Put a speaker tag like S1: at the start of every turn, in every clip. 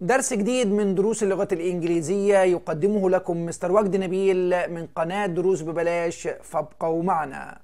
S1: درس جديد من دروس اللغة الإنجليزية يقدمه لكم مستر وجد نبيل من قناة دروس ببلاش فابقوا معنا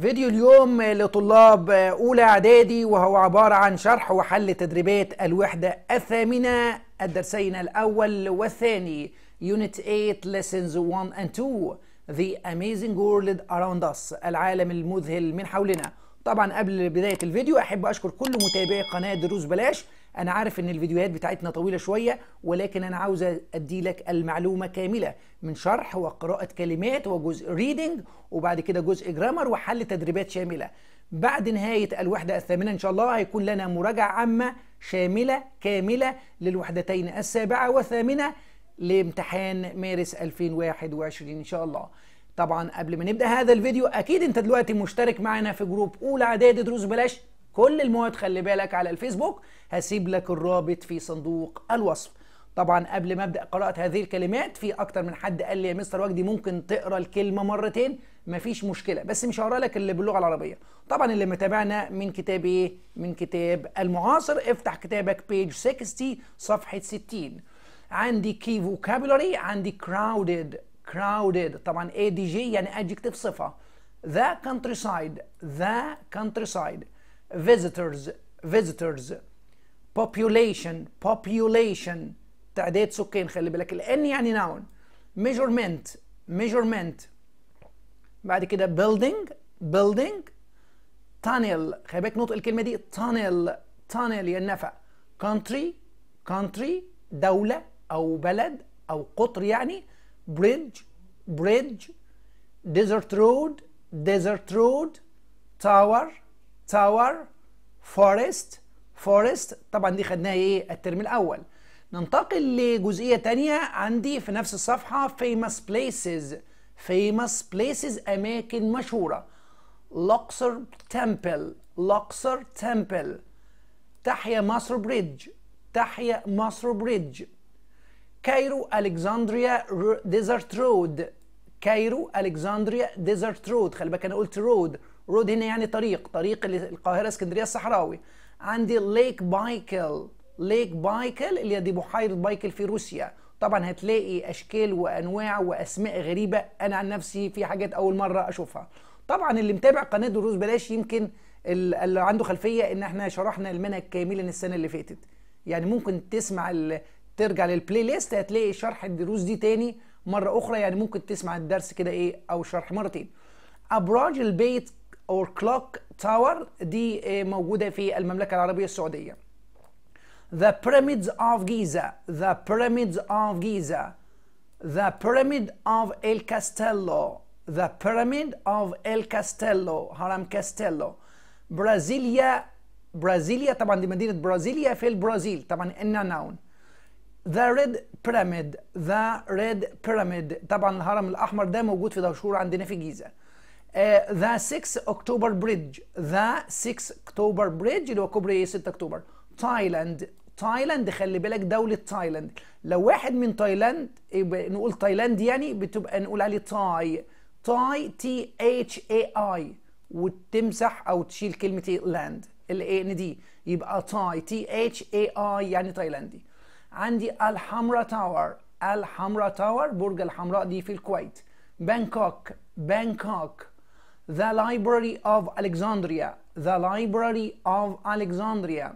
S1: فيديو اليوم لطلاب أولى إعدادي وهو عبارة عن شرح وحل تدريبات الوحدة الثامنة الدرسين الأول والثاني Unit 8 Lessons 1 and 2 The Amazing World Around Us العالم المذهل من حولنا طبعا قبل بداية الفيديو أحب أشكر كل متابعي قناة دروس بلاش أنا عارف إن الفيديوهات بتاعتنا طويلة شوية ولكن أنا عاوز أدي لك المعلومة كاملة من شرح وقراءة كلمات وجزء ريدنج وبعد كده جزء جرامر وحل تدريبات شاملة بعد نهاية الوحدة الثامنة إن شاء الله هيكون لنا مراجعة عامة شاملة كاملة للوحدتين السابعة والثامنة لامتحان مارس 2021 ان شاء الله طبعا قبل ما نبدا هذا الفيديو اكيد انت دلوقتي مشترك معنا في جروب اولى اعدادي دروس بلاش كل المواد خلي بالك على الفيسبوك هسيب لك الرابط في صندوق الوصف طبعا قبل ما ابدا قراءه هذه الكلمات في اكتر من حد قال لي يا مستر وجدي ممكن تقرا الكلمه مرتين مفيش مشكله بس مش هقرا لك اللي باللغه العربيه طبعا اللي متابعنا من كتاب ايه من كتاب المعاصر افتح كتابك بيج 60 صفحه 60 عندي كي vocabulary عندي crowded crowded طبعا اي دي جي يعني adjective صفه the countryside the countryside visitors visitors population population تعداد سكان خلي بالك الان يعني noun measurement measurement بعد كده building building tunnel خلي بالك نطق الكلمه دي tunnel tunnel يعني نفق country country دولة او بلد او قطر يعني بريدج بريدج ديزرت رود ديزرت رود تاور تاور فورست فورست طبعا دي خدناها ايه الترم الاول ننتقل لجزئية ثانيه عندي في نفس الصفحة فيموس بليسز فيموس بليسز أماكن مشهورة لوكسر تمبل لوكسر تمبل تحيا مصر بريدج تحيا مصر بريدج كايرو الكسندريا ديزرت رود كايرو الكسندريا ديزرت رود خلي بالك انا قلت رود رود هنا يعني طريق طريق القاهره اسكندريه الصحراوي عندي ليك بايكل ليك بايكل اللي دي بحيره بايكل في روسيا طبعا هتلاقي اشكال وانواع واسماء غريبه انا عن نفسي في حاجات اول مره اشوفها طبعا اللي متابع قناه دروس بلاش يمكن اللي عنده خلفيه ان احنا شرحنا المنهج كاملا السنه اللي فاتت يعني ممكن تسمع ترجع للبلاي ليست هتلاقي شرح الدروس دي تاني مره اخرى يعني ممكن تسمع الدرس كده ايه او شرح مرتين ابراج البيت اور كلوك تاور دي آه، موجوده في المملكه العربيه السعوديه The pyramids of Giza The pyramids of Giza The pyramid of El Castello The pyramid of El Castello هرم كاستيلو برازيليا برازيليا طبعا دي مدينه برازيليا في البرازيل طبعا إنها ناون ذا ريد بيراميد ذا ريد بيراميد طبعا الهرم الاحمر ده موجود في دهشور عندنا في الجيزه ذا 6 اكتوبر بريدج ذا 6 اكتوبر بريدج اللي هو كوبري 6 إيه، اكتوبر تايلاند تايلاند خلي بالك دولة تايلاند لو واحد من تايلاند يبقى نقول تايلاند يعني بتبقى نقول عليه تاي تاي تي اتش اي اي وتمسح او تشيل كلمة لاند إيه، ال ان دي يبقى تاي تي اتش اي اي يعني تايلاندي عندي الحمراء تاور الحمراء تاور برج الحمراء دي في الكويت بانكوك بانكوك The Library of Alexandria The Library of Alexandria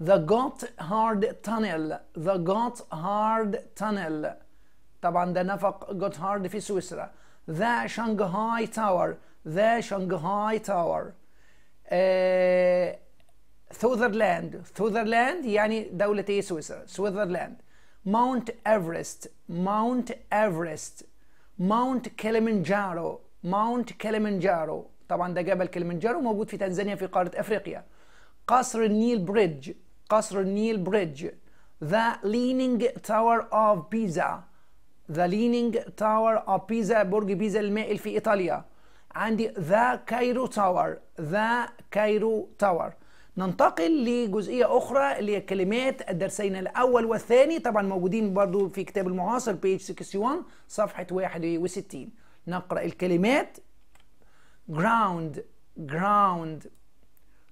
S1: The Gotthard Tunnel The Gotthard Tunnel طبعا ده نفق hard في سويسرا The Shanghai Tower The Shanghai Tower سوذرلاند سوذرلاند يعني دولة ايه سويسرا سوذرلاند ماونت ايفرست ماونت ايفرست ماونت كيليمنجارو ماونت كيليمنجارو طبعا ده جبل كيليمنجارو موجود في تنزانيا في قارة افريقيا قصر النيل بريدج قصر النيل بريدج The Leaning Tower of Pisa The Leaning Tower of Pisa برج بيزا المائل في إيطاليا عندي The Cairo Tower The Cairo Tower ننتقل لجزئية أخرى اللي هي كلمات الدرسين الأول والثاني طبعا موجودين برضو في كتاب المعاصر page 61 صفحة 61 نقرأ الكلمات ground ground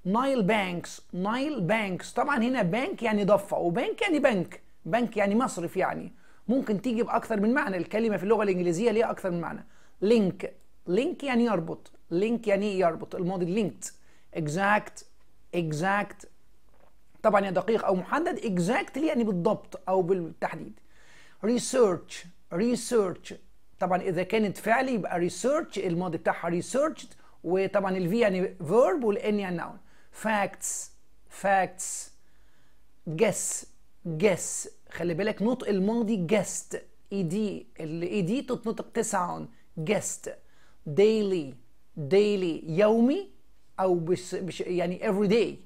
S1: نايل بانكس نايل بانكس طبعا هنا بانك يعني ضفة وبانك يعني بنك بنك يعني مصرف يعني ممكن تيجي بأكثر من معنى الكلمة في اللغة الإنجليزية ليها أكثر من معنى لينك لينك يعني يربط لينك يعني يربط الماضي linked exact اكزاكت طبعا يا دقيق او محدد اكزاكتلي يعني بالضبط او بالتحديد ريسيرش ريسيرش طبعا اذا كانت فعلي يبقى ريسيرش الماضي بتاعها ريسيرشد وطبعا الفي يعني فيرب والان يعني ناون فاكتس فاكتس جس جس خلي بالك نطق الماضي جست اي دي الاي دي تتنطق تسعون جست ديلي ديلي يومي او بس بش يعني every day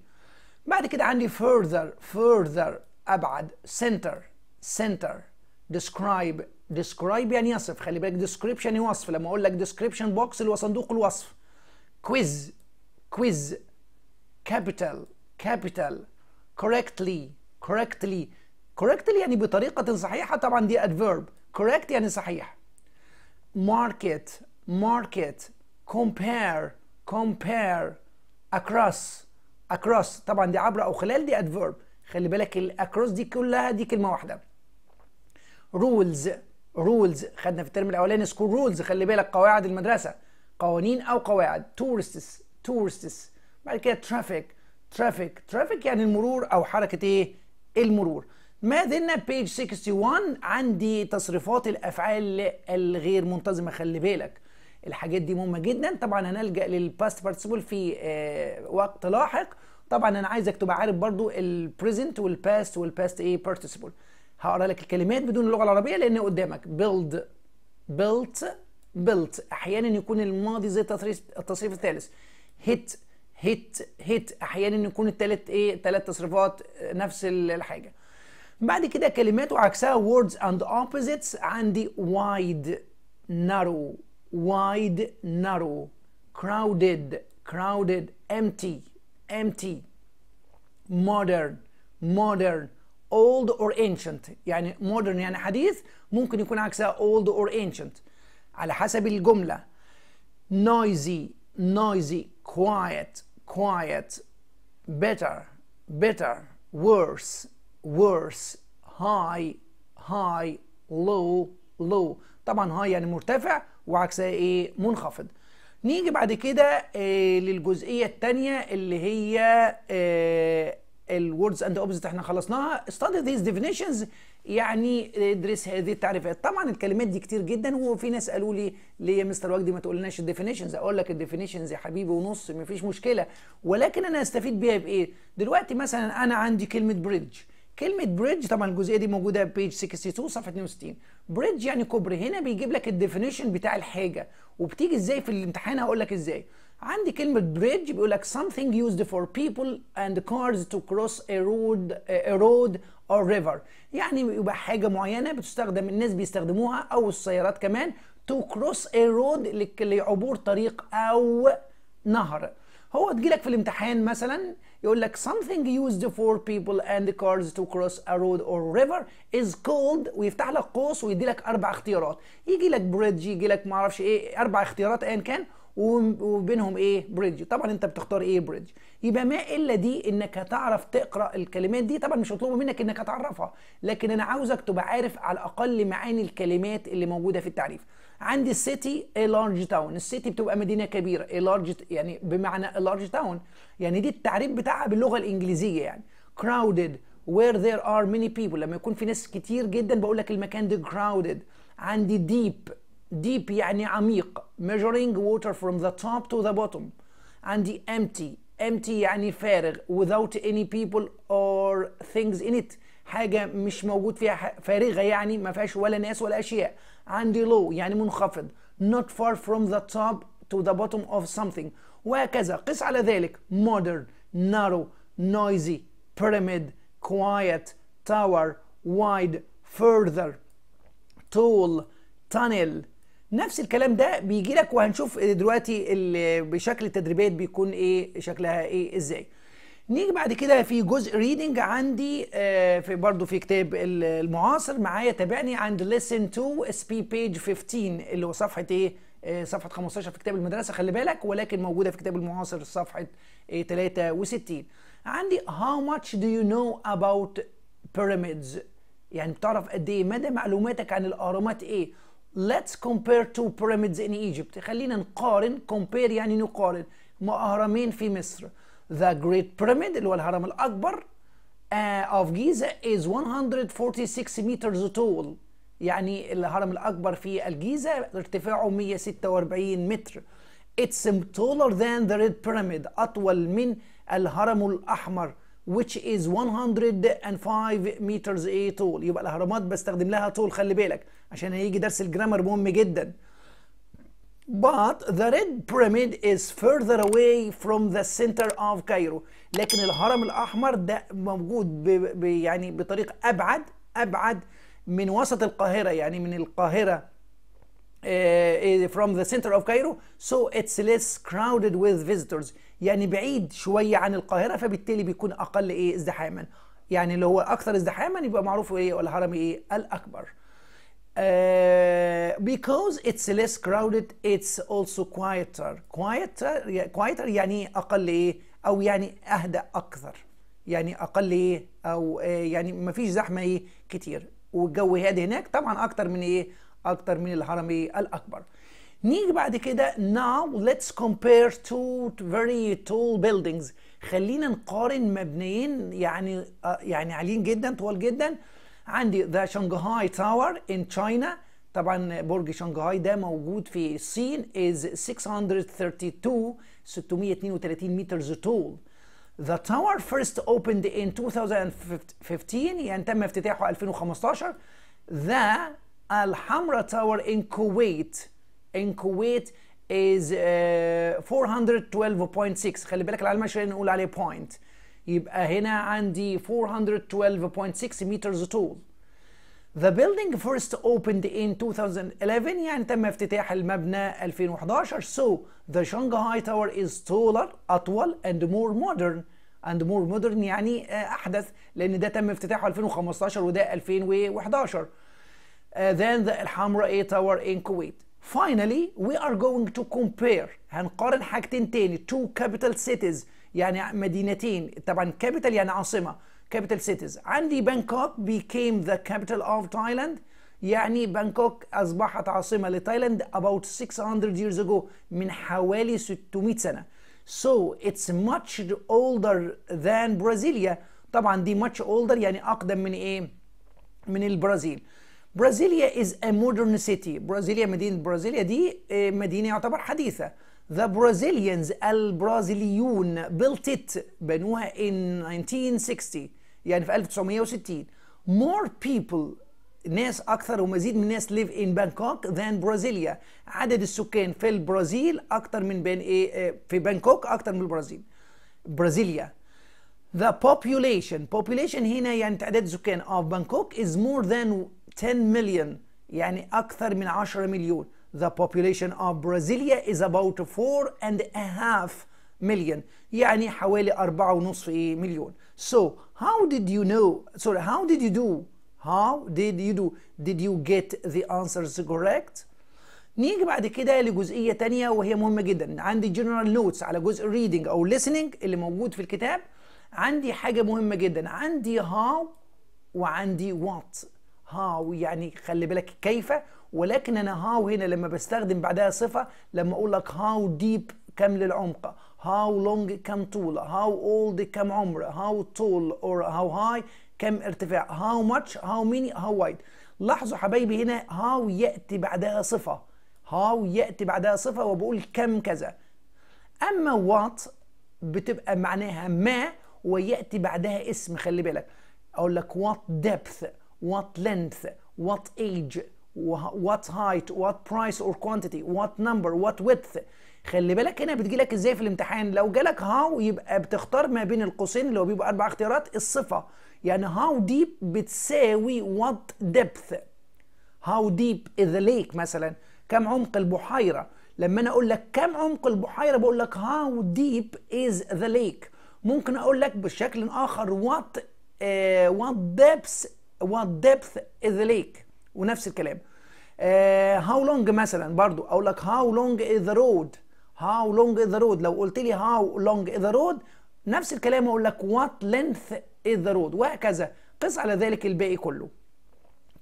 S1: بعد كده عندي further further ابعد center center describe describe يعني يصف خلي بالك description يعني وصف لما اقول لك description box اللي هو صندوق الوصف quiz quiz capital capital correctly correctly correctly يعني بطريقة صحيحة طبعا دي adverb correct يعني صحيح market market compare compare across across طبعا دي عبر او خلال دي adverb خلي بالك الاكروس دي كلها دي كلمه واحده rules rules خدنا في الترم الاولاني سكول rules خلي بالك قواعد المدرسه قوانين او قواعد tourists tourists بعد كده traffic traffic traffic يعني المرور او حركه ايه المرور ما زلنا بيج 61 عندي تصريفات الافعال الغير منتظمه خلي بالك الحاجات دي مهمه جدا طبعا هنلجا للباست بارتيسيبل في آه، وقت لاحق طبعا انا عايزك تبقى عارف برضو البريزنت والباست والباست ايه بارتيسيبل هقرا لك الكلمات بدون اللغه العربيه لان قدامك بيلد بيلت بيلت احيانا يكون الماضي زي التصريف الثالث هيت هيت هيت احيانا يكون الثالث ايه ثلاث تصريفات آه، نفس الحاجه بعد كده كلمات وعكسها words and opposites عندي wide narrow wide, narrow, crowded, crowded, empty, empty, modern, modern, old or ancient يعني modern يعني حديث ممكن يكون عكسها old or ancient على حسب الجملة noisy noisy quiet quiet better better worse worse high high low low طبعا high يعني مرتفع وعكسها ايه منخفض نيجي بعد كده آه، للجزئيه الثانيه اللي هي الوردز اند اوبزيت احنا خلصناها study these definitions يعني ادرس هذه التعريفات طبعا الكلمات دي كتير جدا وفي ناس قالوا لي ليه يا مستر وجدي ما تقولناش الديفينيشنز اقول لك الديفينيشنز يا حبيبي ونص مفيش مشكله ولكن انا استفيد بيها بايه دلوقتي مثلا انا عندي كلمه بريدج كلمه بريدج طبعا الجزئيه دي موجوده بيج 62 صفحه 62 بريدج يعني كوبري هنا بيجيب لك الديفينيشن بتاع الحاجه وبتيجي ازاي في الامتحان هقول لك ازاي عندي كلمه بريدج بيقول لك something used for people and cars to cross a road a road or river يعني يبقى حاجه معينه بتستخدم الناس بيستخدموها او السيارات كمان to cross a road لعبور طريق او نهر هو تجيلك في الامتحان مثلا يقول لك something used for people and cars to cross a road or river is called ويفتح لك قوس ويدي لك اربع اختيارات يجي لك بريدج يجي لك ما اعرفش ايه اربع اختيارات ايا كان وبينهم ايه بريدج طبعا انت بتختار ايه بريدج يبقى ما الا دي انك هتعرف تقرا الكلمات دي طبعا مش مطلوب منك انك هتعرفها لكن انا عاوزك تبقى عارف على الاقل معاني الكلمات اللي موجوده في التعريف عندي السيتي لارج تاون السيتي بتبقى مدينه كبيره لارج يعني بمعنى لارج تاون يعني دي التعريف بتاعها باللغه الانجليزيه يعني crowded where there are many people لما يكون في ناس كتير جدا بقول لك المكان ده crowded عندي deep deep يعني عميق measuring water from the top to the bottom عندي empty empty يعني فارغ without any people or things in it حاجة مش موجود فيها فارغة يعني ما فيهاش ولا ناس ولا أشياء عندي low يعني منخفض not far from the top to the bottom of something وهكذا قس على ذلك modern narrow noisy pyramid quiet tower wide further tall tunnel نفس الكلام ده بيجي لك وهنشوف دلوقتي بشكل التدريبات بيكون ايه شكلها ايه ازاي نيجي بعد كده في جزء ريدنج عندي آه، في برضو في كتاب المعاصر معايا تابعني عند 2 اس بي بيج 15 اللي هو صفحه ايه آه، صفحه 15 في كتاب المدرسه خلي بالك ولكن موجوده في كتاب المعاصر صفحه 63 إيه؟ عندي هاو ماتش دو يو نو اباوت بيراميدز يعني بتعرف قد ايه مدى معلوماتك عن الاهرامات ايه let's compare two pyramids in Egypt خلينا نقارن compare يعني نقارن مع اهرامين في مصر The Great Pyramid اللي هو الهرم الأكبر uh, of Giza is 146 meters tall يعني الهرم الأكبر في الجيزة ارتفاعه 146 متر It's taller than the Red Pyramid أطول من الهرم الأحمر which is 105 meters tall يبقى الأهرامات بستخدم لها طول خلي بالك عشان هيجي درس الجرامر مهم جدا but the red pyramid is further away from the center of Cairo لكن الهرم الأحمر ده موجود ب يعني بطريق أبعد أبعد من وسط القاهرة يعني من القاهرة uh, from the center of Cairo so it's less crowded with visitors يعني بعيد شوية عن القاهرة فبالتالي بيكون أقل إيه ازدحاما يعني اللي هو أكثر ازدحاما يبقى معروف إيه الهرم إيه الأكبر Uh, because it's less crowded it's also quieter quieter quieter يعني اقل ايه او يعني اهدى اكثر يعني اقل ايه او آه، يعني ما فيش زحمه ايه كتير والجو هادي هناك طبعا اكتر من ايه اكتر من الهرم إيه؟ الاكبر نيجي بعد كده now let's compare two very tall buildings خلينا نقارن مبنيين يعني آه، يعني عاليين جدا طوال جدا عندي ذا شنغهاي تاور in China طبعا برج شنغهاي ده موجود في الصين is 632 632 meters tall The tower first opened in 2015 يعني تم افتتاحه 2015 The Al-Hamra Tower in Kuwait in Kuwait is uh, 412.6 خلي بالك العلامة عشان نقول عليه point يبقى هنا uh, عندي 412.6 meters tall The building first opened in 2011 يعني تم افتتاح المبنى 2011 so the Shanghai Tower is taller أطول and more modern and more modern يعني uh, أحدث لأن ده تم افتتاحه 2015 وده 2011 uh, than the Al-Hamra Tower in Kuwait Finally we are going to compare هنقارن حاجتين تاني two capital cities يعني مدينتين طبعا كابيتال يعني عاصمه كابيتال سيتيز عندي بانكوك became the capital of تايلاند يعني بانكوك اصبحت عاصمه لتايلاند about 600 years ago من حوالي 600 سنه so it's much older than برازيليا طبعا دي much older يعني اقدم من ايه من البرازيل برازيليا is a modern city برازيليا مدينه برازيليا دي آه، مدينه يعتبر حديثه The Brazilians البرازيليون built it بنوها in 1960 يعني في 1960 more people ناس أكثر ومزيد من الناس live in Bangkok than Brasilia عدد السكان في البرازيل أكثر من بين إيه،, إيه في بانكوك أكثر من البرازيل برازيليا The population population هنا يعني تعداد السكان of Bangkok is more than 10 million يعني أكثر من 10 مليون the population of Brasilia is about four and a half million. يعني حوالي أربعة ونصف مليون. So how did you know? Sorry, how did you do? How did you do? Did you get the answers correct? نيجي بعد كده لجزئية تانية وهي مهمة جدا. عندي general notes على جزء reading أو listening اللي موجود في الكتاب. عندي حاجة مهمة جدا. عندي how وعندي what. How يعني خلي بالك كيف. كيف. ولكن انا هاو هنا لما بستخدم بعدها صفه لما اقول لك هاو ديب كم للعمق هاو لونج كم طوله هاو اولد كم عمر هاو تول اور هاو هاي كم ارتفاع هاو ماتش هاو ميني هاو وايد لاحظوا حبايبي هنا هاو ياتي بعدها صفه هاو ياتي بعدها صفه وبقول كم كذا اما وات بتبقى معناها ما وياتي بعدها اسم خلي بالك اقول لك وات ديبث وات لينث وات ايج what height what price or quantity what number what width خلي بالك هنا بتجي لك ازاي في الامتحان لو جالك هاو يبقى بتختار ما بين القوسين اللي هو بيبقى اربع اختيارات الصفه يعني هاو ديب بتساوي وات ديبث هاو ديب ذا ليك مثلا كم عمق البحيره لما انا اقول لك كم عمق البحيره بقول لك هاو ديب از ذا ليك ممكن اقول لك بشكل اخر وات وات ديبث وات ديبث از ذا ليك ونفس الكلام هاو آه، لونج مثلا برضو اقول لك هاو لونج از ذا رود هاو لونج از ذا رود لو قلت لي هاو لونج از ذا رود نفس الكلام اقول لك وات لينث از ذا رود وهكذا قس على ذلك الباقي كله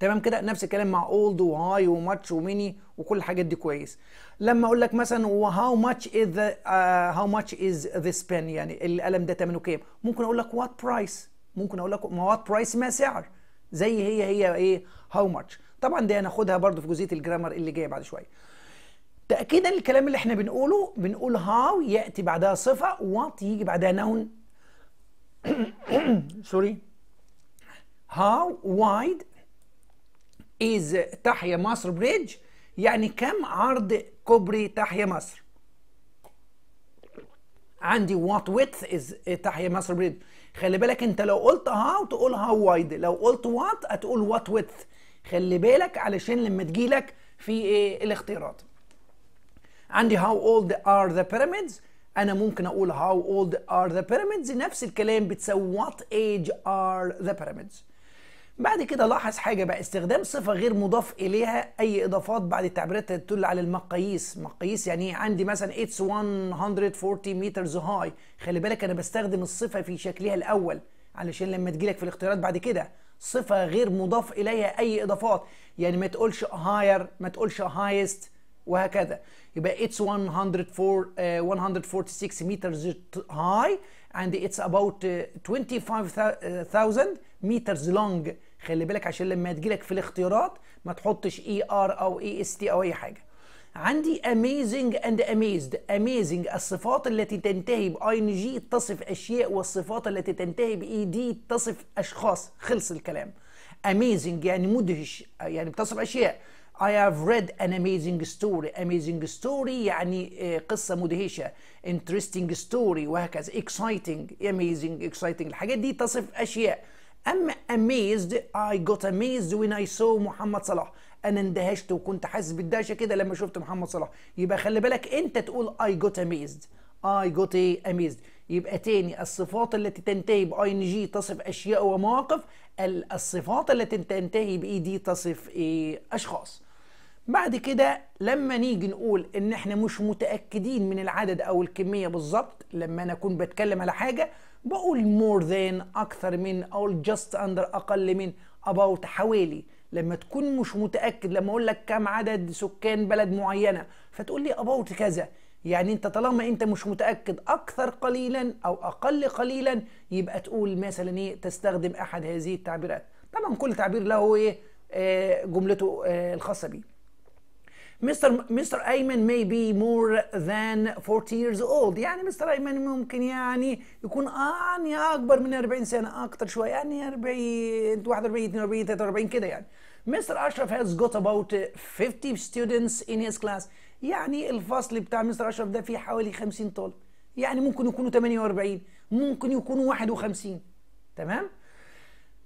S1: تمام كده نفس الكلام مع اولد وهاي وماتش وميني وكل الحاجات دي كويس لما اقول لك مثلا هاو ماتش از هاو ماتش از ذس بين يعني القلم ده تمنه كام ممكن اقول لك وات برايس ممكن اقول لك ما وات برايس ما سعر زي هي هي ايه هاو ماتش طبعا دي هناخدها برضو في جزئيه الجرامر اللي جايه بعد شويه تاكيدا للكلام اللي احنا بنقوله بنقول هاو ياتي بعدها صفه وات يجي بعدها نون سوري هاو وايد از تحيا مصر بريدج يعني كم عرض كوبري تحيا مصر عندي وات ويدث از تحيا مصر بريدج خلي بالك انت لو قلت هاو تقول هاو وايد لو قلت وات هتقول وات ويث خلي بالك علشان لما تجيلك في ايه الاختيارات عندي هاو اولد ار ذا بيراميدز انا ممكن اقول هاو اولد ار ذا بيراميدز نفس الكلام بتسوي وات ايج ار ذا بيراميدز بعد كده لاحظ حاجه بقى استخدام صفه غير مضاف اليها اي اضافات بعد التعبيرات تدل على المقاييس مقاييس يعني عندي مثلا اتس 140 مترز هاي خلي بالك انا بستخدم الصفه في شكلها الاول علشان لما تجيلك في الاختيارات بعد كده صفه غير مضاف اليها اي اضافات يعني ما تقولش هاير ما تقولش هايست وهكذا يبقى اتس 146 مترز هاي and it's about 25000 uh, uh, meters long خلي بالك عشان لما تجيلك في الاختيارات ما تحطش اي e ار او اي اس تي او اي حاجه عندي amazing and amazed amazing الصفات التي تنتهي ان جي تصف أشياء والصفات التي تنتهي بإي دي e تصف أشخاص خلص الكلام amazing يعني مدهش يعني بتصف أشياء I have read an amazing story amazing story يعني آه، قصة مدهشة interesting story وهكذا exciting amazing exciting الحاجات دي تصف أشياء اما amazed I got amazed when I saw محمد صلاح انا اندهشت وكنت حاسس بالدهشه كده لما شفت محمد صلاح يبقى خلي بالك انت تقول I got amazed I got amazed يبقى تاني الصفات التي تنتهي ب جي تصف اشياء ومواقف الصفات التي تنتهي باي دي تصف ايه اشخاص بعد كده لما نيجي نقول ان احنا مش متاكدين من العدد او الكميه بالظبط لما انا اكون بتكلم على حاجه بقول مور ذان أكثر من أو جاست اندر أقل من اباوت حوالي لما تكون مش متأكد لما أقول لك كم عدد سكان بلد معينة فتقول لي اباوت كذا يعني أنت طالما أنت مش متأكد أكثر قليلا أو أقل قليلا يبقى تقول مثلا إيه تستخدم أحد هذه التعبيرات طبعا كل تعبير له إيه آه، جملته آه، الخاصة بيه مستر مستر ايمن مي بي مور ذان 40 ييرز اولد يعني مستر ايمن ممكن يعني يكون آه، يعني اكبر من 40 سنه اكتر شويه يعني 40 41 42 43 كده يعني مستر اشرف هاز جوت اباوت 50 ستودنتس ان هيز كلاس يعني الفصل بتاع مستر اشرف ده فيه حوالي 50 طالب يعني ممكن يكونوا 48 ممكن يكونوا 51 تمام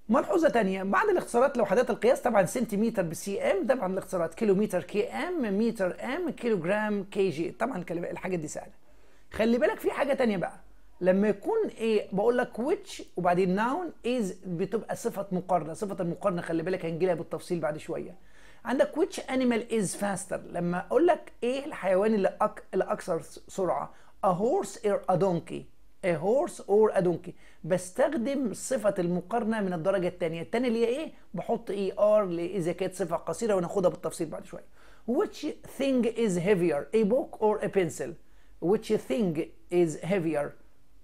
S1: ملحوظه ثانيه بعد الاختصارات لوحدات القياس طبعا سنتيمتر بسي ام طبعا الاختصارات كيلومتر كي ام متر ام كيلوجرام كي جي طبعا الحاجات دي سهله خلي بالك في حاجه ثانيه بقى لما يكون ايه بقول لك ويتش وبعدين ناون از بتبقى صفه مقارنه صفه المقارنه خلي بالك هنجي لها بالتفصيل بعد شويه عندك ويتش انيمال از فاستر لما اقول لك ايه الحيوان اللي, اكثر سرعه ا هورس اير ا دونكي a horse or a donkey بستخدم صفة المقارنة من الدرجة الثانية الثانية اللي هي ايه بحط اي e ار اذا كانت صفة قصيرة وناخدها بالتفصيل بعد شوية which thing is heavier a book or a pencil which thing is heavier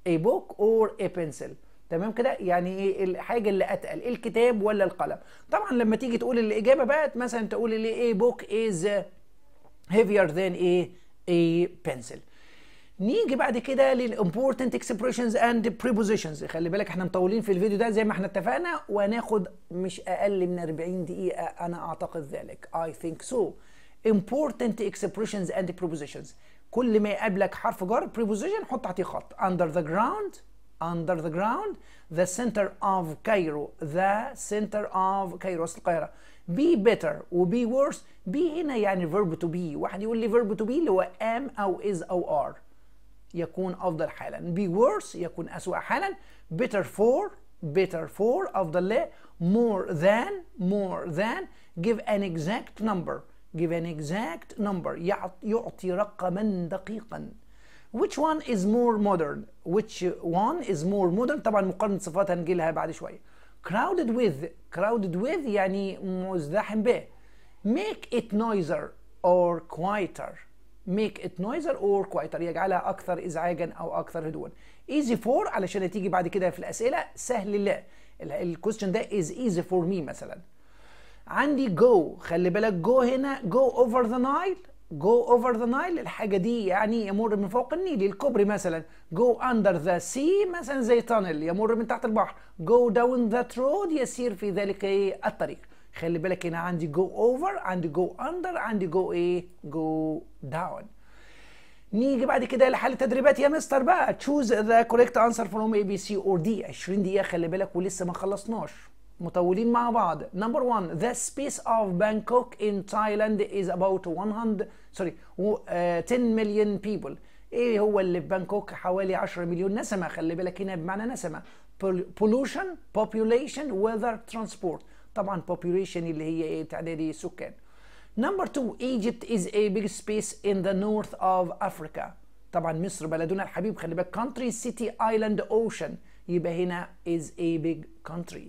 S1: a book or a pencil تمام كده يعني ايه الحاجه اللي اتقل الكتاب ولا القلم طبعا لما تيجي تقول الاجابه بقى مثلا تقول لي ايه بوك از هيفير ذان ايه a pencil نيجي بعد كده للامبورتنت اكسبريشنز اند بريبوزيشنز خلي بالك احنا مطولين في الفيديو ده زي ما احنا اتفقنا وهناخد مش اقل من 40 دقيقه انا اعتقد ذلك اي ثينك سو امبورتنت اكسبريشنز اند بريبوزيشنز كل ما يقابلك حرف جر بريبوزيشن حط عليه خط اندر ذا جراوند under the ground the center of Cairo the center of Cairo اصل القاهره be better و be worse be هنا يعني verb to be واحد يقول لي verb to be اللي هو am او is او are يكون أفضل حالا be worse يكون أسوأ حالا better for better for أفضل له more than more than give an exact number give an exact number يعطي رقما دقيقا which one is more modern which one is more modern طبعا مقارنة صفات هنجي لها بعد شوية crowded with crowded with يعني مزدحم به make it noiser or quieter ميك ات نويزر اور كوايتر يجعلها اكثر ازعاجا او اكثر هدوءا ايزي فور علشان هتيجي بعد كده في الاسئله سهل لا الكويستشن ده از ايزي فور مي مثلا عندي جو خلي بالك جو هنا جو اوفر ذا نايل جو اوفر ذا نايل الحاجه دي يعني يمر من فوق النيل الكوبري مثلا جو اندر ذا سي مثلا زي تانل يمر من تحت البحر جو داون ذات رود يسير في ذلك الطريق خلي بالك هنا عندي جو اوفر عندي جو اندر عندي جو ايه جو داون نيجي بعد كده لحل التدريبات يا مستر بقى تشوز ذا كوريكت انسر فروم اي بي سي اور دي 20 دقيقه خلي بالك ولسه ما خلصناش مطولين مع بعض نمبر 1 ذا سبيس اوف بانكوك ان تايلاند از اباوت 100 سوري 10 مليون بيبل ايه هو اللي في بانكوك حوالي 10 مليون نسمه خلي بالك هنا بمعنى نسمه pollution population weather transport طبعا population اللي هي ايه تعدادي سكان نمبر 2 ايجيبت از a big space in the north of Africa طبعا مصر بلدنا الحبيب خلي بالك country city island ocean يبقى هنا is a big country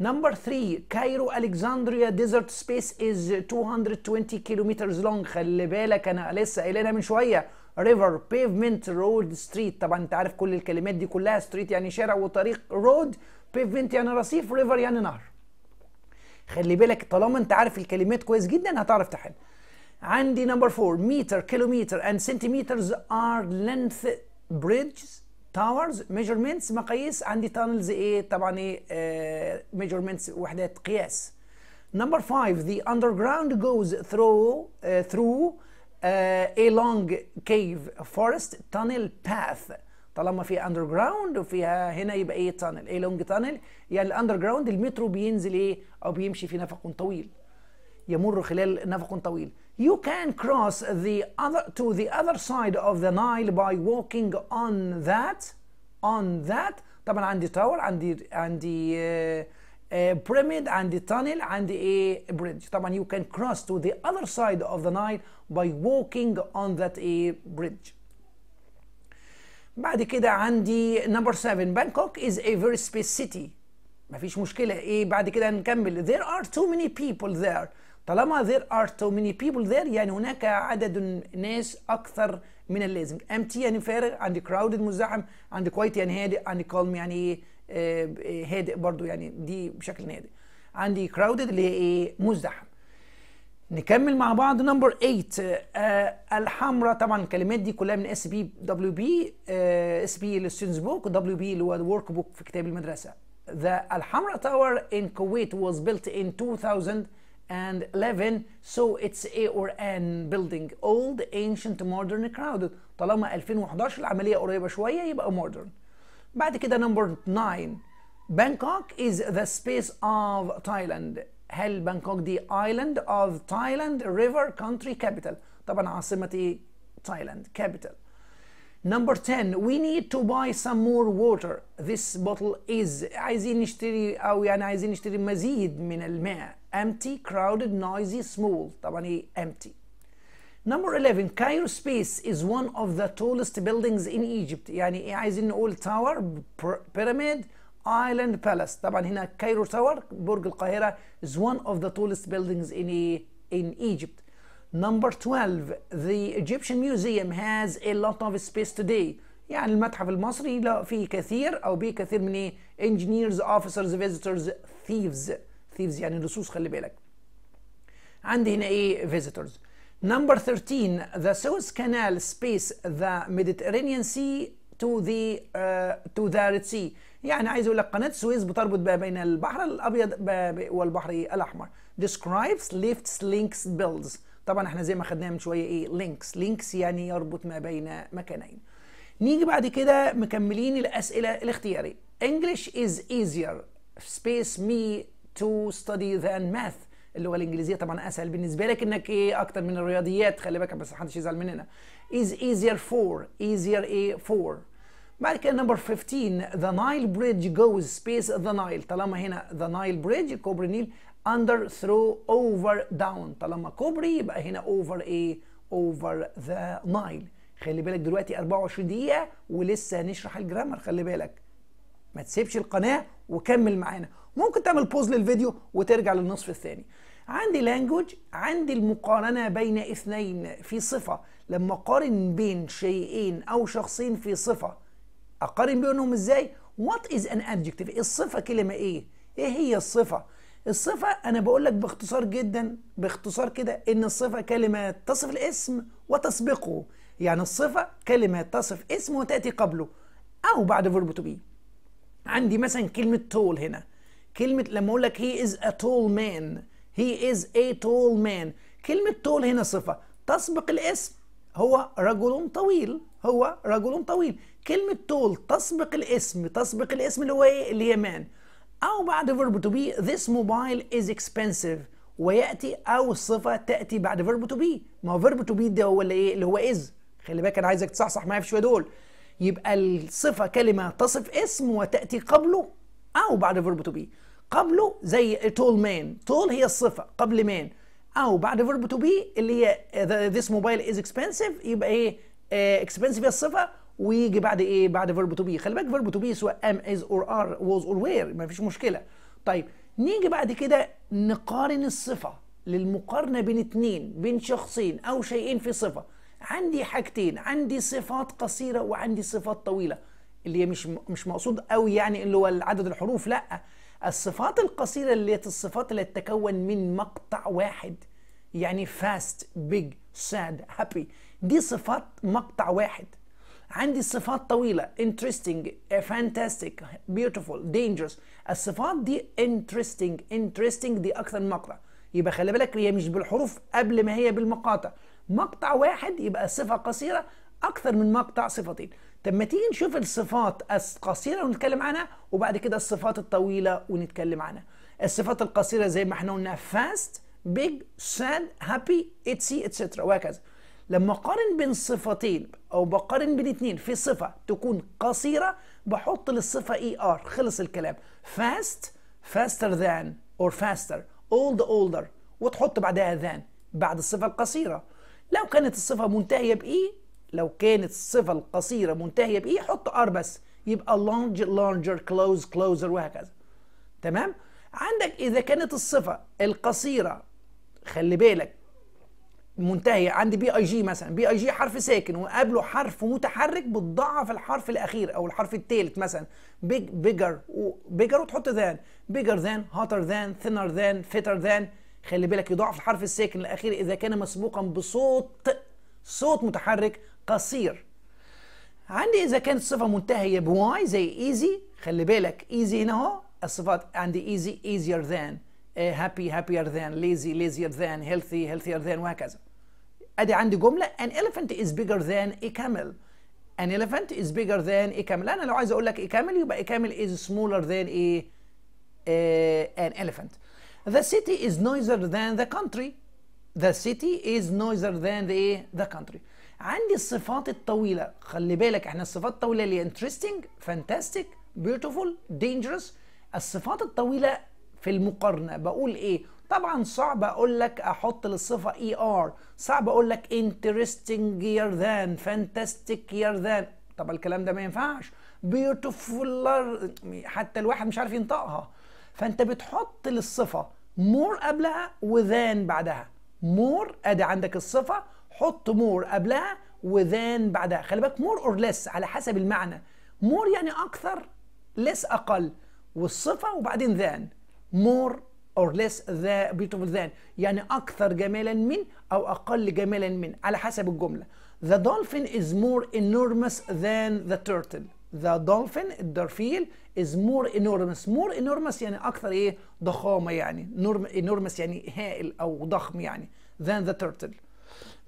S1: نمبر 3 كايرو Alexandria ديزرت سبيس از 220 كيلومترز لونج خلي بالك انا لسه قايلينها من شويه ريفر بيفمنت رود ستريت طبعا انت عارف كل الكلمات دي كلها ستريت يعني شارع وطريق رود بيفمنت يعني رصيف ريفر يعني نهر خلي بالك طالما انت عارف الكلمات كويس جدا هتعرف تحل عندي نمبر 4 متر كيلومتر اند سنتيمتر ار لينث بريدج تاورز ميجرمنتس مقاييس عندي تانلز ايه طبعا ايه ميجرمنتس وحدات قياس نمبر 5 the underground goes through ثرو ثرو ا a long cave forest tunnel path طالما في اندر جراوند وفيها هنا يبقى ايه تانل ايه لونج تانل يعني الاندر جراوند المترو بينزل ايه او بيمشي في نفق طويل يمر خلال نفق طويل you can cross the other to the other side of the Nile by walking on that on that طبعا عندي تاور عندي عندي بريميد آه، آه، عندي تانل عندي ايه بريدج طبعا you can cross to the other side of the Nile by walking on that a ايه bridge بعد كده عندي نمبر 7 بانكوك از ا فيري سبيس سيتي مفيش مشكلة ايه بعد كده نكمل ذير ار تو ميني بيبل ذير طالما ذير ار تو ميني بيبل ذير يعني هناك عدد ناس أكثر من اللازم امتي يعني فارغ عندي كراودد مزدحم عندي كويت يعني هادئ عندي كالم يعني ايه هادئ برضو يعني دي بشكل هادئ عندي كراودد اللي هي ايه مزدحم نكمل مع بعض نمبر 8 آه،, آه الحمراء طبعا الكلمات دي كلها من اس بي دبليو بي اس بي للستودنتس بوك ودبليو بي اللي هو الورك بوك في كتاب المدرسه ذا الحمراء تاور ان كويت واز بيلت ان 2011 سو اتس اي اور ان بيلدينج اولد انشنت مودرن كراودد طالما 2011 العمليه قريبه شويه يبقى مودرن بعد كده نمبر 9 Bangkok is the space of Thailand هل بانكوك دي ايلاند اوف تايلاند ريفر كونتري كابيتال طبعا عاصمه ايه تايلاند كابيتال Number 10 we need to buy some more water this bottle is عايزين نشتري او يعني عايزين نشتري مزيد من الماء empty crowded noisy small طبعا ايه empty Number 11 Cairo Space is one of the tallest buildings in Egypt يعني ايه عايزين نقول tower pyramid Island Palace طبعا هنا كايرو تاور برج القاهرة is one of the tallest buildings in, in Egypt Number 12 the Egyptian museum has a lot of space today يعني المتحف المصري لا فيه كثير او به كثير من ايه engineers officers visitors thieves thieves يعني لصوص خلي بالك عندي هنا ايه visitors Number 13 the Suez Canal space the Mediterranean Sea to the uh, to the Red Sea يعني عايز يقول لك قناه السويس بتربط بقى بين البحر الابيض والبحر الاحمر describes lifts links builds طبعا احنا زي ما خدناها من شويه ايه links links يعني يربط ما بين مكانين نيجي بعد كده مكملين الاسئله الاختياريه English is easier space me to study than math اللغه الانجليزيه طبعا اسهل بالنسبه لك انك ايه اكتر من الرياضيات خلي بالك بس محدش يزعل مننا is easier for easier a إيه؟ for بعد كده نمبر 15 ذا نايل بريدج جوز سبيس ذا نايل طالما هنا ذا نايل بريدج كوبري نيل اندر ثرو اوفر داون طالما كوبري يبقى هنا اوفر ايه اوفر ذا نايل خلي بالك دلوقتي 24 دقيقه ولسه هنشرح الجرامر خلي بالك ما تسيبش القناه وكمل معانا ممكن تعمل بوز للفيديو وترجع للنصف الثاني عندي لانجوج عندي المقارنه بين اثنين في صفه لما اقارن بين شيئين او شخصين في صفه اقارن بينهم ازاي وات از ان ادجكتيف الصفه كلمه ايه ايه هي الصفه الصفه انا بقول لك باختصار جدا باختصار كده ان الصفه كلمه تصف الاسم وتسبقه يعني الصفه كلمه تصف اسم وتاتي قبله او بعد فيرب تو بي عندي مثلا كلمه تول هنا كلمه لما اقول لك هي از ا تول مان هي از ا تول مان كلمة تول هنا صفة تسبق الاسم هو رجل طويل هو رجل طويل كلمة تول تسبق الاسم تسبق الاسم اللي هو ايه مان أو بعد verb to be this mobile is expensive ويأتي أو الصفة تأتي بعد verb to be ما هو verb to be ده هو اللي ايه اللي هو is خلي بالك أنا عايزك تصحصح معايا في شوية دول يبقى الصفة كلمة تصف اسم وتأتي قبله أو بعد verb to be قبله زي تول مان تول هي الصفة قبل مان أو بعد verb to be اللي هي this mobile is expensive يبقى ايه آه، expensive هي الصفة ويجي بعد ايه بعد فيرب تو بي خلي بالك فيرب تو بي سواء ام از اور ار واز اور وير مفيش مشكله طيب نيجي بعد كده نقارن الصفه للمقارنه بين اتنين بين شخصين او شيئين في صفه عندي حاجتين عندي صفات قصيره وعندي صفات طويله اللي هي مش مش مقصود قوي يعني اللي هو عدد الحروف لا الصفات القصيره اللي هي الصفات اللي تتكون من مقطع واحد يعني فاست بيج ساد هابي دي صفات مقطع واحد عندي صفات طويله interesting fantastic beautiful dangerous الصفات دي interesting interesting دي اكثر من مقطع يبقى خلي بالك هي مش بالحروف قبل ما هي بالمقاطع مقطع واحد يبقى صفه قصيره اكثر من مقطع صفتين طب ما تيجي نشوف الصفات القصيره ونتكلم عنها وبعد كده الصفات الطويله ونتكلم عنها الصفات القصيره زي ما احنا قلنا fast big sad happy اتسي اتسترا وهكذا لما اقارن بين صفتين او بقارن بين اتنين في صفه تكون قصيره بحط للصفه اي e ار خلص الكلام fast faster than or faster old older وتحط بعدها than بعد الصفه القصيره لو كانت الصفه منتهيه باي e، لو كانت الصفه القصيره منتهيه باي e، حط ار بس يبقى long longer close closer وهكذا تمام عندك اذا كانت الصفه القصيره خلي بالك منتهيه عند بي اي جي مثلا بي اي جي حرف ساكن وقابله حرف متحرك بتضعف الحرف الاخير او الحرف الثالث مثلا بيج بيجر بيجر وتحط ذان بيجر ذان هاتر ذان ثينر ذان فيتر ذان خلي بالك يضعف الحرف الساكن الاخير اذا كان مسبوقا بصوت صوت متحرك قصير عندي اذا كانت الصفه منتهيه بواي زي ايزي خلي بالك ايزي هنا اهو الصفات عندي ايزي easier than happy happier than lazy lazier than healthy healthier than وهكذا ادي عندي جمله an elephant is bigger than a camel an elephant is bigger than a camel انا لو عايز اقول لك a camel يبقى a camel is smaller than a uh, an elephant the city is noisier than the country the city is noisier than the the country عندي الصفات الطويله خلي بالك احنا الصفات الطويله اللي interesting fantastic beautiful dangerous الصفات الطويله في المقارنه بقول ايه طبعا صعب اقول لك احط للصفه اي ار e صعب اقول لك انترستنج يير ذان fantastic يير ذان طب الكلام ده ما ينفعش بيوتيفول حتى الواحد مش عارف ينطقها فانت بتحط للصفه مور قبلها وذان بعدها مور ادي عندك الصفه حط مور قبلها وذان بعدها خلي بالك مور اور ليس على حسب المعنى مور يعني اكثر ليس اقل والصفه وبعدين ذان مور or less the beautiful than يعني أكثر جمالا من أو أقل جمالا من على حسب الجملة The dolphin is more enormous than the turtle The dolphin الدرفيل is more enormous more enormous يعني أكثر إيه ضخامة يعني enormous يعني هائل أو ضخم يعني than the turtle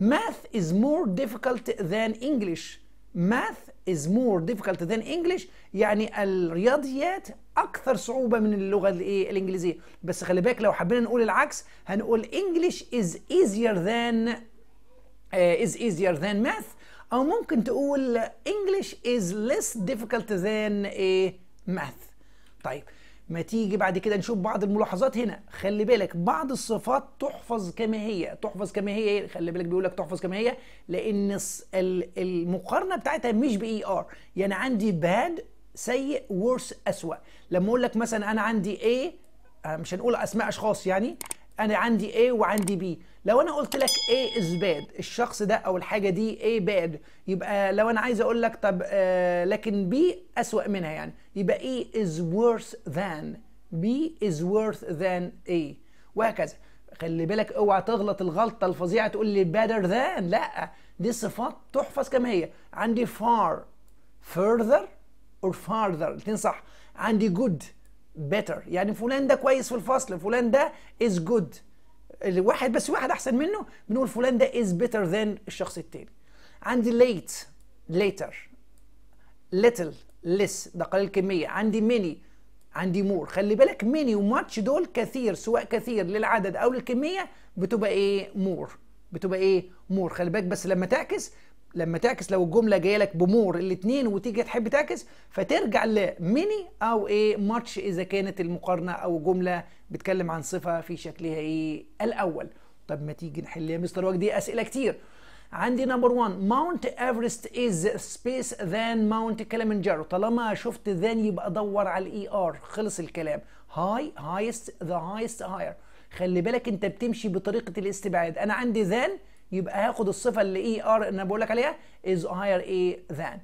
S1: Math is more difficult than English Math is more difficult than English يعني الرياضيات اكثر صعوبه من اللغه الايه الانجليزيه بس خلي بالك لو حبينا نقول العكس هنقول انجلش از easier than از آه، ايزير easier than math او ممكن تقول انجلش از less difficult than ايه math طيب ما تيجي بعد كده نشوف بعض الملاحظات هنا خلي بالك بعض الصفات تحفظ كما هي تحفظ كما هي خلي بالك بيقول لك تحفظ كما هي لان المقارنه بتاعتها مش باي ار e يعني عندي باد سيء ورس اسوأ لما اقول لك مثلا انا عندي A آه، مش هنقول اسماء اشخاص يعني انا عندي A وعندي B لو انا قلت لك A is bad الشخص ده او الحاجه دي A bad يبقى لو انا عايز اقول لك طب آه لكن B اسوأ منها يعني يبقى A is worse than B is worse than A وهكذا خلي بالك اوعى تغلط الغلطه الفظيعه تقول لي better than لا دي صفات تحفظ كما هي عندي far further or farther تنصح عندي good better يعني فلان ده كويس في الفصل فلان ده is good الواحد بس واحد احسن منه بنقول فلان ده is better than الشخص التاني عندي late later little less ده قليل الكميه عندي many عندي مور خلي بالك ميني وماتش دول كثير سواء كثير للعدد او للكميه بتبقى ايه مور بتبقى ايه مور خلي بالك بس لما تعكس لما تعكس لو الجمله جايه لك بمور الاثنين وتيجي تحب تعكس فترجع لميني او ايه ماتش اذا كانت المقارنه او جمله بتكلم عن صفه في شكلها ايه الاول طب ما تيجي نحل يا مستر وجدي اسئله كتير عندي نمبر 1 ماونت ايفرست از سبيس ذان ماونت كليمنجارو طالما شفت ذان يبقى ادور على الاي ار e خلص الكلام هاي هايست ذا هايست هاير خلي بالك انت بتمشي بطريقه الاستبعاد انا عندي ذان يبقى هاخد الصفه اللي اي e ار اللي انا بقول لك عليها is higher a than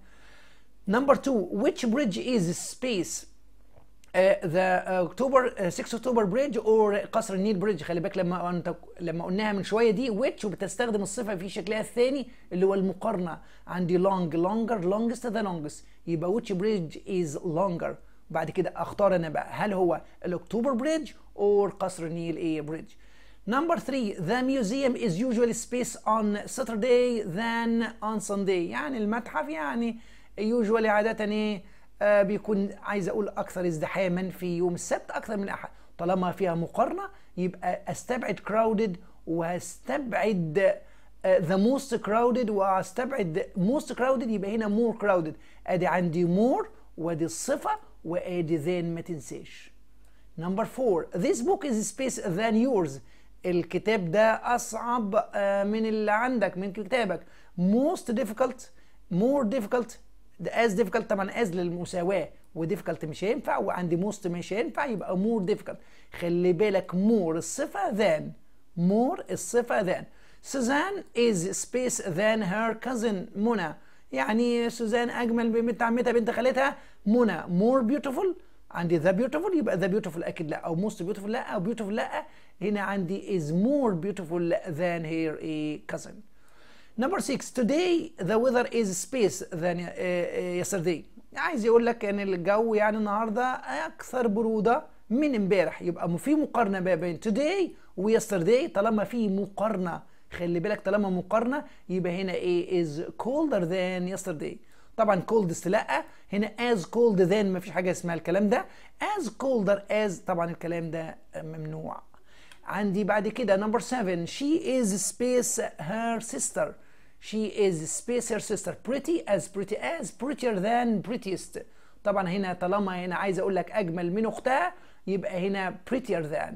S1: number two which bridge is space Uh, the اكتوبر uh, 6 اكتوبر بريدج او قصر النيل بريدج خلي بالك لما انت لما قلناها من شويه دي ويتش وبتستخدم الصفه في شكلها الثاني اللي هو المقارنه عندي لونج لونجر لونجست ذا لونجست يبقى ويتش بريدج از لونجر بعد كده اختار انا بقى هل هو الاكتوبر بريدج او قصر النيل ايه بريدج Number three, the museum is usually space on Saturday than on Sunday. يعني المتحف يعني usually عادة ايه آه بيكون عايز اقول اكثر ازدحاما في يوم السبت اكثر من الاحد. طالما فيها مقارنة يبقى استبعد crowded واستبعد آه the most crowded واستبعد most crowded يبقى هنا more crowded. ادي عندي more وادي الصفة وادي then ما تنساش. Number four, this book is space than yours. الكتاب ده اصعب آه، من اللي عندك من كتابك most difficult more difficult as difficult طبعا as للمساواه وديفيكالت مش هينفع وعندي موست مش هينفع يبقى مور ديفيكالت خلي بالك مور الصفه ذان مور الصفه ذان سوزان از سبيس ذان هير كازن منى يعني سوزان اجمل بنت عمتها بنت خالتها منى مور بيوتيفول عندي ذا بيوتيفول يبقى ذا بيوتيفول اكيد لا او موست بيوتيفول لا او بيوتيفول لا هنا عندي is more beautiful than her a eh, cousin number six today the weather is space than eh, eh, yesterday عايز يقول لك ان الجو يعني النهارده اكثر بروده من امبارح يبقى في مقارنه ما بين today ويسترداي طالما في مقارنه خلي بالك طالما مقارنه يبقى هنا ايه is colder than yesterday طبعا coldest لا هنا as cold than ما فيش حاجه اسمها الكلام ده as colder as طبعا الكلام ده ممنوع عندي بعد كده number 7 she is space her sister she is space her sister pretty as pretty as prettier than prettiest طبعا هنا طالما هنا عايز اقول لك اجمل من اختها يبقى هنا prettier than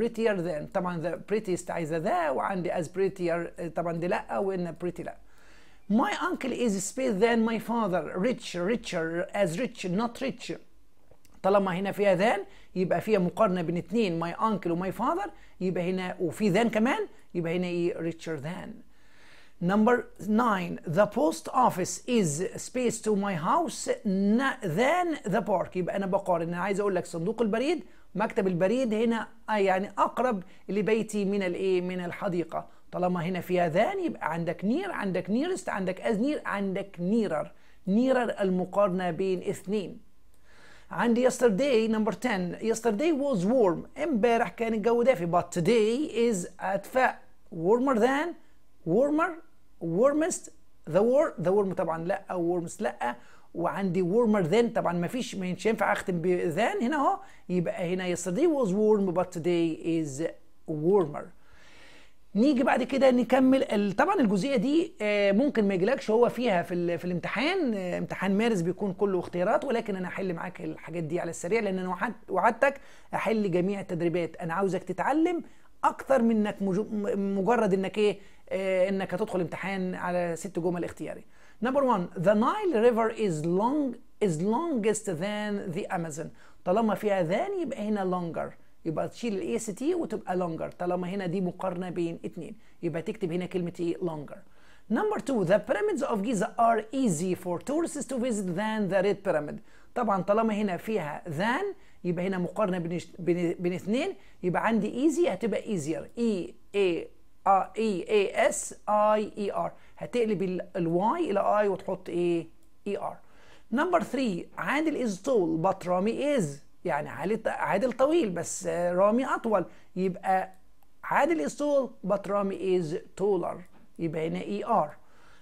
S1: prettier than طبعا the prettiest عايزه ذا وعندي as prettier طبعا دي لا وان pretty لا my uncle is space than my father rich richer as rich not rich طالما هنا فيها than يبقى فيها مقارنه بين اثنين ماي انكل وماي فاذر يبقى هنا وفي ذان كمان يبقى هنا ايه ريتشر ذان نمبر 9 ذا بوست اوفيس از سبيس تو ماي هاوس ذان ذا بارك يبقى أنا بقارن، أنا عايز أقول لك صندوق البريد، مكتب البريد هنا آه، يعني أقرب لبيتي من الإيه؟ من الحديقة. طالما هنا فيها ذان يبقى عندك نير، عندك نيرست، عندك أز نير، عندك نيرر. نيرر المقارنة بين اثنين. عندي yesterday number 10 yesterday was warm امبارح كان الجو دافي but today is ادفاء warmer than warmer warmest the war the warm طبعا لا او warmest لا وعندي warmer than طبعا ما فيش ما ينفع اختم بذان هنا اهو يبقى هنا yesterday was warm but today is warmer نيجي بعد كده نكمل طبعا الجزئيه دي آه، ممكن ما يجيلكش هو فيها في, في الامتحان آه، امتحان مارس بيكون كله اختيارات ولكن انا هحل معاك الحاجات دي على السريع لان انا وعدتك احل جميع التدريبات انا عاوزك تتعلم اكثر منك مجرد انك ايه آه، انك هتدخل امتحان على ست جمل اختياري نمبر 1 ذا نايل ريفر از لونج از لونجست ذان ذا امازون طالما فيها ذان يبقى هنا لونجر يبقى تشيل الاي اس تي وتبقى لونجر طالما هنا دي مقارنه بين اثنين يبقى تكتب هنا كلمه ايه لونجر نمبر 2 ذا بيراميدز اوف جيزا ار ايزي فور تورست تو فيزيت ذان ذا ريد بيراميد طبعا طالما هنا فيها ذان يبقى هنا مقارنه بين بين اثنين يبقى عندي ايزي هتبقى ايزير اي اي اي اي اس اي اي ار هتقلب الواي الى اي وتحط ايه اي ار نمبر 3 عادل از تول بط رامي از يعني عادل طويل بس رامي اطول يبقى عادل is tall but رامي is taller يبقى هنا اي e ار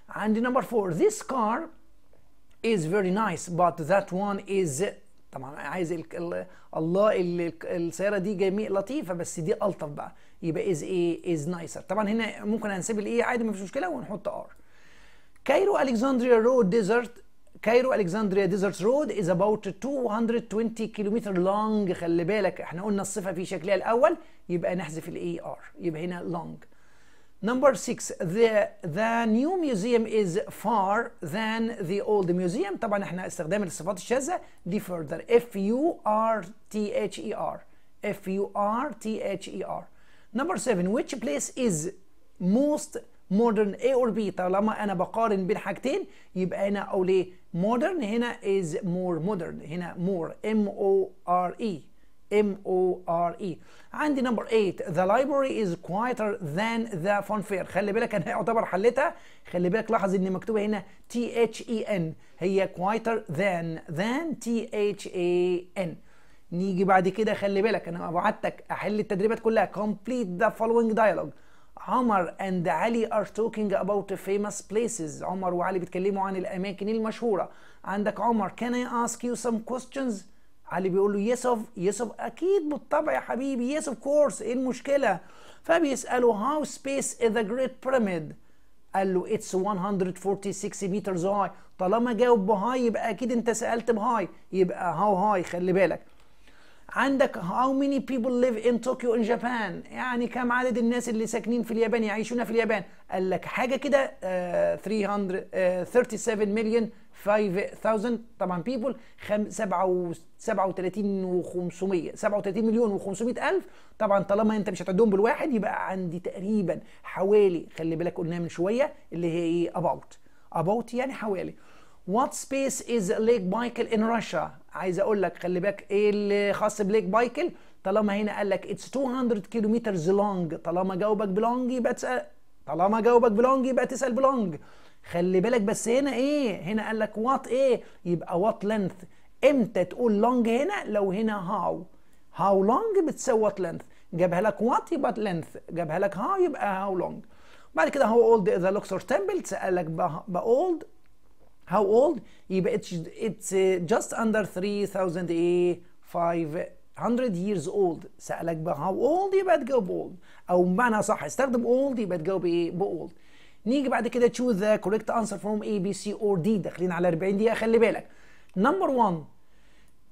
S1: عندي نمبر 4 this car is very nice but that one is طبعا عايز الـ الـ الله الـ السياره دي جميل لطيفه بس دي الطف بقى يبقى از ايه از نايسر طبعا هنا ممكن هنسيب الايه عادي مفيش مشكله ونحط ار كايرو الكسندريا رود ديزرت كايرو الكسندريا ديزرت رود از اباوت 220 كيلومتر لونج خلي بالك احنا قلنا الصفه في شكلها الاول يبقى نحذف الاي ار يبقى هنا لونج Number six, the, the new museum is far than the old museum. طبعا احنا استخدام الصفات الشاذة دي further. F U R T H E R. F U R T H E R. Number seven, which place is most modern A or B؟ طالما انا بقارن بين حاجتين يبقى انا اقول ايه؟ modern هنا is more modern هنا more m o r e M O R E عندي نمبر 8 the library is quieter than the funfair خلي بالك انا يعتبر حلتها خلي بالك لاحظ ان مكتوبه هنا T H E N هي quieter than than T H A N نيجي بعد كده خلي بالك انا وعدتك احل التدريبات كلها complete the following dialogue عمر اند علي ار توكينج اباوت فيموس بليسز عمر وعلي بيتكلموا عن الأماكن المشهورة عندك عمر كان اي اسك يو سم كويستشنز علي بيقول له يس اوف يس اوف أكيد بالطبع يا حبيبي يس اوف كورس إيه المشكلة فبيسأله هاو سبيس از the جريت بيراميد قال له اتس 146 مترز هاي طالما جاوب بهاي يبقى أكيد أنت سألت بهاي يبقى هاو هاي خلي بالك عندك how many people live in Tokyo in Japan يعني كم عدد الناس اللي ساكنين في اليابان يعيشون في اليابان قال لك حاجه كده آه، uh, آه، 337 مليون 5000 طبعا بيبل 37 و500 37 مليون و500 الف طبعا طالما انت مش هتعدهم بالواحد يبقى عندي تقريبا حوالي خلي بالك قلناها من شويه اللي هي ايه اباوت اباوت يعني حوالي وات سبيس از ليك بايكل ان Russia? عايز اقول لك خلي بالك ايه اللي خاص بليك بايكل طالما هنا قال لك اتس 200 كيلومترز لونج طالما جاوبك بلونج يبقى تسال طالما جاوبك بلونج يبقى تسال بلونج خلي بالك بس هنا ايه هنا قال لك وات ايه يبقى وات لينث امتى تقول لونج هنا لو هنا هاو هاو لونج بتساوي وات لينث جابها لك وات يبقى لينث جابها لك هاو يبقى هاو لونج بعد كده هو اولد ذا لوكسور تمبل سالك باولد how old يبقى it's, it's uh, just under 3,500 years old سألك بقى how old يبقى تجاوب old أو بمعنى صح استخدم old يبقى تجاوب ايه ب old نيجي بعد كده choose the correct answer from A B C or D داخلين على 40 دقيقة خلي بالك number 1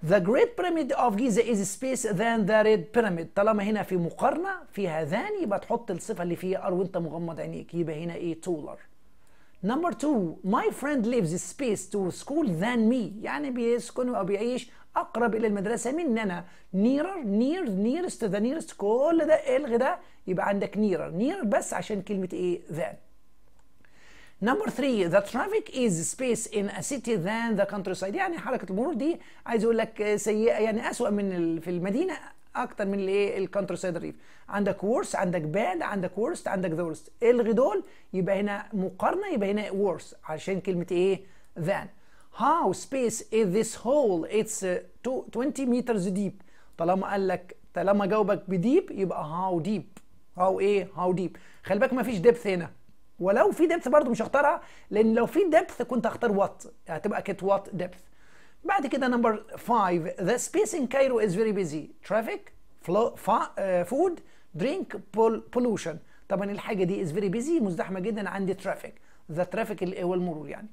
S1: The Great Pyramid of Giza is space than the Red Pyramid طالما هنا في مقارنة فيها ذان يبقى تحط الصفة اللي فيها R وانت مغمض عينيك يبقى هنا ايه taller نمبر 2 ماي فريند ليفز سبيس تو سكول ذان مي يعني بيسكن او بيعيش اقرب الى المدرسه مننا نيرر نير نيرست ذا نيرست كل ده الغي ده يبقى عندك نيرر نير بس عشان كلمه ايه ذان نمبر 3 the traffic is space in a city than the countryside يعني حركه المرور دي عايز اقول لك سيئه يعني اسوأ من في المدينه اكتر من الايه سايد ريف عندك ورس عندك باد عندك ورست عندك ذا ورست الغي دول يبقى هنا مقارنه يبقى هنا ورس عشان كلمه ايه ذان هاو سبيس از ذس هول اتس 20 مترز ديب طالما قال لك طالما جاوبك بديب يبقى هاو ديب هاو ايه هاو ديب خلي بالك ما فيش ديبث هنا ولو في ديبث برضه مش هختارها لان لو في ديبث كنت هختار وات هتبقى كانت وات ديبث بعد كده نمبر 5 the space in Cairo is very busy traffic flow, food drink pollution طبعا الحاجه دي is very busy مزدحمه جدا عندي traffic the traffic اللي هو المرور يعني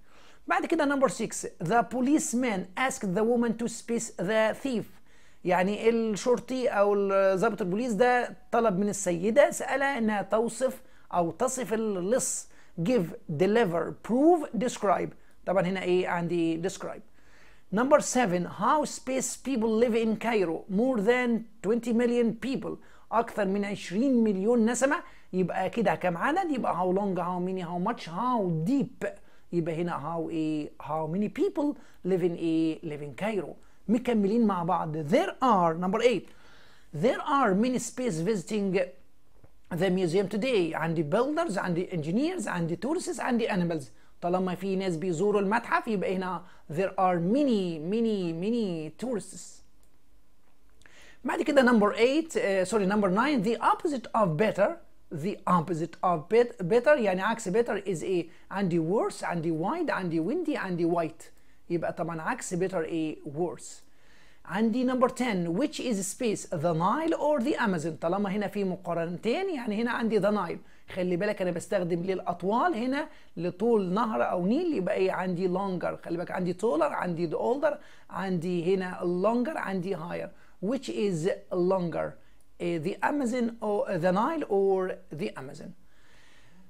S1: بعد كده نمبر 6 the policeman asked the woman to space the thief يعني الشرطي او ضابط البوليس ده طلب من السيده سالها انها توصف او تصف اللص give deliver prove describe طبعا هنا ايه عندي describe Number seven, how space people live in Cairo more than 20 million people أكثر من 20 مليون نسمة يبقى كده كم عدد يبقى how long how many how much how deep يبقى هنا how a how many people live in a live in Cairo مكملين مع بعض there are number eight there are many space visiting the museum today عندي builders عندي engineers عندي tourists عندي animals طالما في ناس بيزوروا المتحف يبقى هنا there are many many many tourists بعد كده number 8 سوري number 9 the opposite of better the opposite of better يعني عكس better is ايه عندي worse عندي wide عندي windy عندي white يبقى طبعا عكس better ايه worse عندي number 10 which is space the Nile or the Amazon طالما هنا في مقارنتين يعني هنا عندي the Nile خلي بالك انا بستخدم ليه الاطوال هنا لطول نهر او نيل يبقى ايه عندي لونجر خلي بالك عندي تولر عندي the older عندي هنا longer عندي higher which is longer إيه، the Amazon or the Nile or the Amazon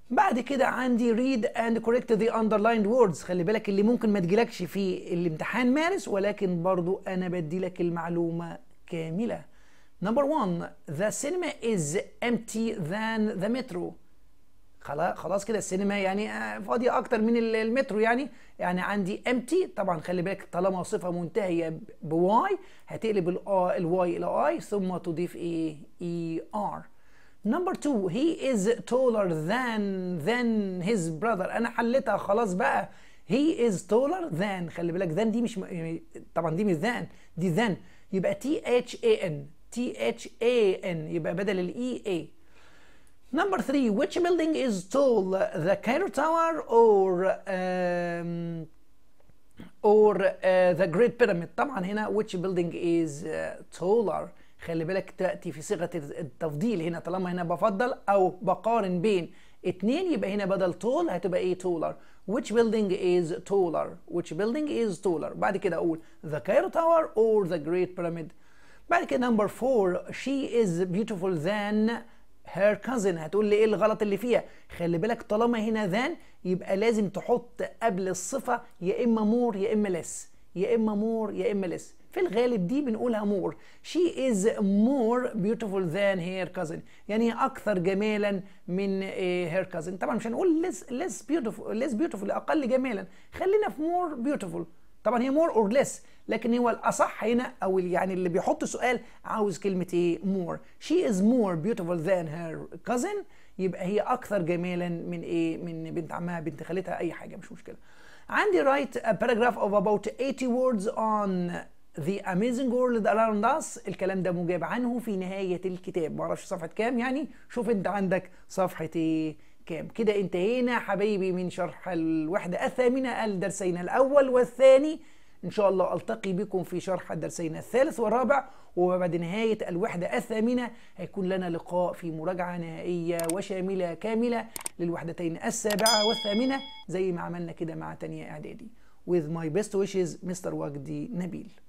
S1: بعد كده عندي read and correct the underlined words خلي بالك اللي ممكن ما تجيلكش في الامتحان مارس ولكن برضو انا بدي لك المعلومة كاملة Number one, the cinema is empty than the metro. خلاص كده السينما يعني آه، فاضيه اكتر من المترو يعني يعني عندي امتي طبعا خلي بالك طالما صفه منتهيه بواي هتقلب الواي آه، الى اي ثم تضيف ايه اي ار نمبر 2 he is taller than than his brother انا حلتها خلاص بقى he is taller than خلي بالك than دي مش يعني طبعا دي مش than دي than يبقى t h a n t h a n يبقى بدل الاي e a Number three, which building is tall, the Cairo Tower or um, or uh, the Great Pyramid؟ طبعا هنا which building is uh, taller خلي بالك تأتي في صيغة التفضيل هنا طالما هنا بفضل أو بقارن بين اثنين يبقى هنا بدل tall هتبقى ايه taller which building is taller which building is taller بعد كده أقول the Cairo Tower or the Great Pyramid بعد كده number four she is beautiful than هير كازن هتقول لي ايه الغلط اللي فيها خلي بالك طالما هنا ذان يبقى لازم تحط قبل الصفه يا اما مور يا اما لس يا اما مور يا اما لس في الغالب دي بنقولها مور شي از مور بيوتيفول ذان هير كازن يعني هي اكثر جمالا من هير آه، كازن طبعا مش هنقول لس لس بيوتيفول لس بيوتيفول اقل جمالا خلينا في مور بيوتيفول طبعا هي مور اور ليس لكن هو الاصح هنا او يعني اللي بيحط سؤال عاوز كلمه ايه مور شي از مور بيوتيفول ذان هير كازن يبقى هي اكثر جمالا من ايه من بنت عمها بنت خالتها اي حاجه مش مشكله عندي رايت a paragraph of 80 وردز on The Amazing World Around Us الكلام ده مجاب عنه في نهاية الكتاب معرفش صفحة كام يعني شوف انت عندك صفحة ايه كام كده انتهينا حبايبي من شرح الوحدة الثامنة الدرسين الأول والثاني إن شاء الله ألتقي بكم في شرح الدرسين الثالث والرابع وبعد نهاية الوحدة الثامنة هيكون لنا لقاء في مراجعة نهائية وشاملة كاملة للوحدتين السابعة والثامنة زي ما عملنا كده مع تانية إعدادي With my best wishes Mr. وجدي نبيل